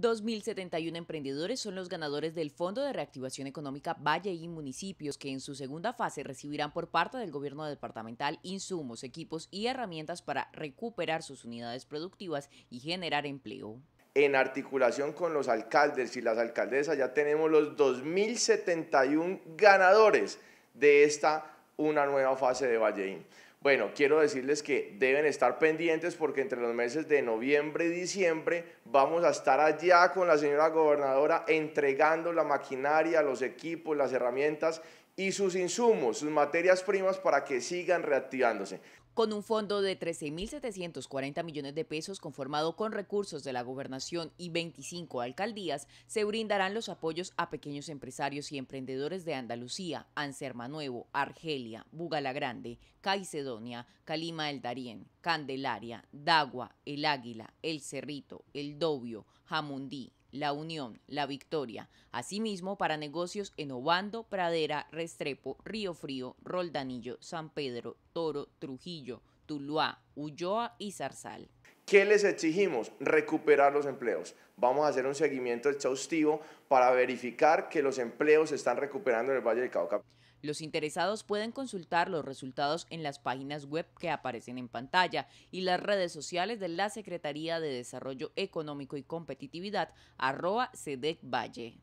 2.071 emprendedores son los ganadores del Fondo de Reactivación Económica Valleín Municipios, que en su segunda fase recibirán por parte del gobierno departamental insumos, equipos y herramientas para recuperar sus unidades productivas y generar empleo. En articulación con los alcaldes y las alcaldesas ya tenemos los 2.071 ganadores de esta una nueva fase de Valleín. Bueno, quiero decirles que deben estar pendientes porque entre los meses de noviembre y diciembre vamos a estar allá con la señora gobernadora entregando la maquinaria, los equipos, las herramientas y sus insumos, sus materias primas para que sigan reactivándose. Con un fondo de 13.740 millones de pesos conformado con recursos de la gobernación y 25 alcaldías, se brindarán los apoyos a pequeños empresarios y emprendedores de Andalucía, Anserma Nuevo, Argelia, Bugalagrande, Caicedo Calima el Darién, Candelaria, Dagua, El Águila, El Cerrito, El Dobio, Jamundí, La Unión, La Victoria, asimismo para negocios en Obando, Pradera, Restrepo, Río Frío, Roldanillo, San Pedro, Toro, Trujillo, Tuluá, Ulloa y Zarzal. ¿Qué les exigimos? Recuperar los empleos. Vamos a hacer un seguimiento exhaustivo para verificar que los empleos se están recuperando en el Valle del Cauca. Los interesados pueden consultar los resultados en las páginas web que aparecen en pantalla y las redes sociales de la Secretaría de Desarrollo Económico y Competitividad, arroba Sedec Valle.